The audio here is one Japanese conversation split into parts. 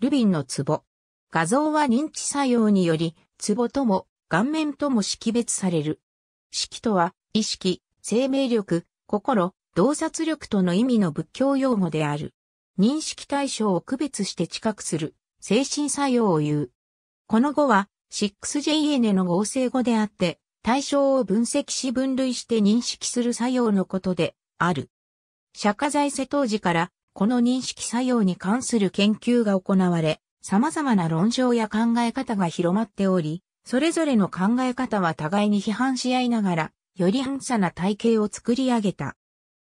ルビンの壺。画像は認知作用により、壺とも、顔面とも識別される。識とは、意識、生命力、心、洞察力との意味の仏教用語である。認識対象を区別して知覚する、精神作用を言う。この語は、6JN の合成語であって、対象を分析し分類して認識する作用のことである。釈迦在世当時からこの認識作用に関する研究が行われ、様々な論証や考え方が広まっており、それぞれの考え方は互いに批判し合いながら、より反差な体系を作り上げた。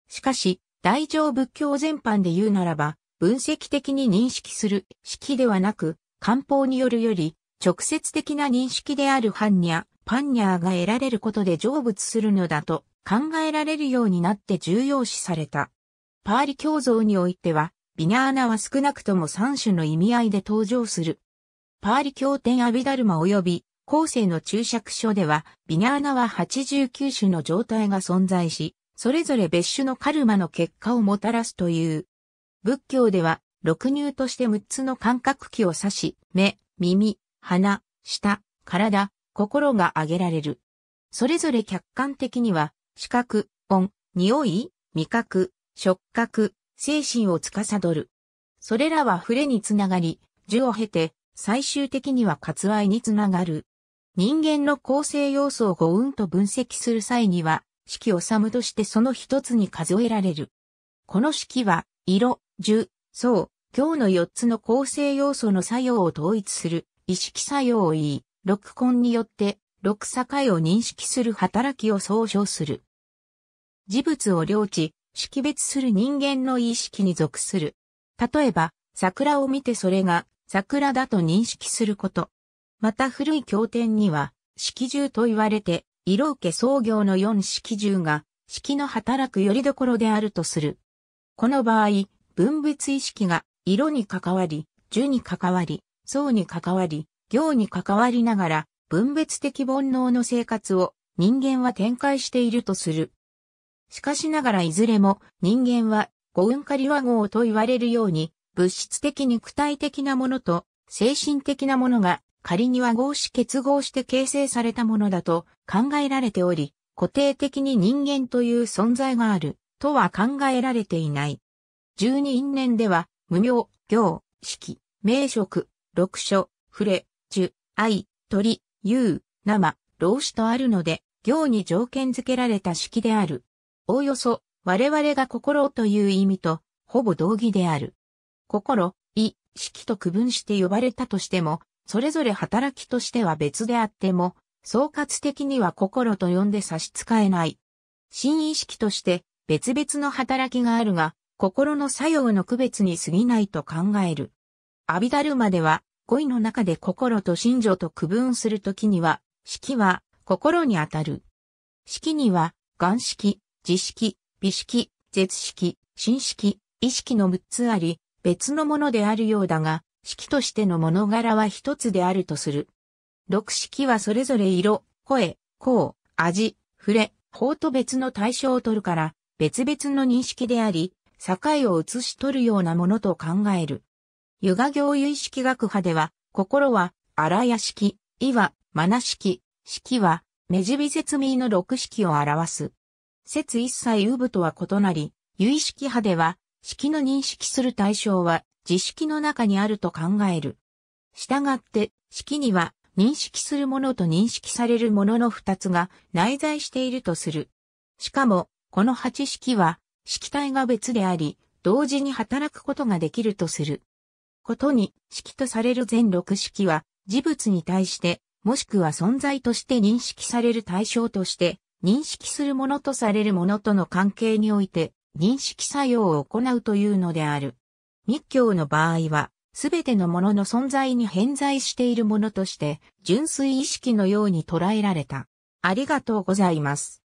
しかし、大乗仏教全般で言うならば、分析的に認識する式ではなく、漢方によるより、直接的な認識である般若、般若が得られることで成仏するのだと考えられるようになって重要視された。パーリ教像においては、ビニャーナは少なくとも3種の意味合いで登場する。パーリ教典アビダルマ及び、後世の注釈書では、ビニャーナは89種の状態が存在し、それぞれ別種のカルマの結果をもたらすという。仏教では、六入として6つの感覚器を指し、目、耳、鼻、舌、体、心が挙げられる。それぞれ客観的には、視覚、音、匂い、味覚、触覚、精神を司る。それらは触れにつながり、樹を経て、最終的には割愛につながる。人間の構成要素を五運と分析する際には、式をサムとしてその一つに数えられる。この式は、色、樹、層、行の四つの構成要素の作用を統一する、意識作用を言い、六根によって、六境を認識する働きを総称する。事物を領地、識別する人間の意識に属する。例えば、桜を見てそれが桜だと認識すること。また古い経典には、色獣と言われて、色受け創業の四色獣が、色の働くよりどころであるとする。この場合、分別意識が色に関わり、樹に関わり、層に関わり、行に関わりながら、分別的煩悩の生活を人間は展開しているとする。しかしながらいずれも人間は五運化理和合と言われるように物質的肉体的なものと精神的なものが仮に和合し結合して形成されたものだと考えられており、固定的に人間という存在があるとは考えられていない。十二因縁では、無名、行、式、名職、六所、触れ、樹、愛、鳥、遊、生、老子とあるので、行に条件付けられた式である。おおよそ、我々が心という意味と、ほぼ同義である。心、意、識と区分して呼ばれたとしても、それぞれ働きとしては別であっても、総括的には心と呼んで差し支えない。新意識として別々の働きがあるが、心の作用の区別に過ぎないと考える。アビダルマでは、恋の中で心と心情と区分するときには、式は心にあたる。式には、眼式、自式、美式、絶式、新式、意識の6つあり、別のものであるようだが、式としての物柄は一つであるとする。6式はそれぞれ色、声、香、味、触れ、法と別の対象を取るから、別々の認識であり、境を移し取るようなものと考える。湯ガ行有意識学派では、心は、荒屋式、意は、マナ式、式は、目地美絶味の6式を表す。説一切有部とは異なり、有意識派では、式の認識する対象は、自式の中にあると考える。従って、式には、認識するものと認識されるものの二つが内在しているとする。しかも、この八式は、式体が別であり、同時に働くことができるとする。ことに、式とされる全六式は、事物に対して、もしくは存在として認識される対象として、認識するものとされるものとの関係において認識作用を行うというのである。密教の場合は、すべてのものの存在に偏在しているものとして、純粋意識のように捉えられた。ありがとうございます。